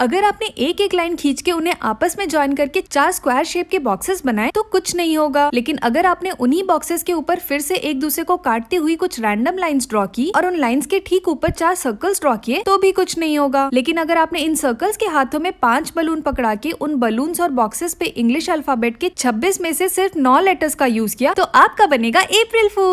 अगर आपने एक एक लाइन खींच के उन्हें आपस में ज्वाइन करके चार स्क्वायर शेप के बॉक्सेस बनाए तो कुछ नहीं होगा लेकिन अगर आपने उन्हीं बॉक्सेस के ऊपर फिर से एक दूसरे को काटती हुई कुछ रैंडम लाइंस ड्रॉ की और उन लाइंस के ठीक ऊपर चार सर्कल्स ड्रॉ किए तो भी कुछ नहीं होगा लेकिन अगर आपने इन सर्कल्स के हाथों में पांच बलून पकड़ा के उन बलून्स और बॉक्सेस पे इंग्लिश अल्फाबेट के छब्बीस में से सिर्फ नौ लेटर्स का यूज किया तो आपका बनेगा अप्रैल फूल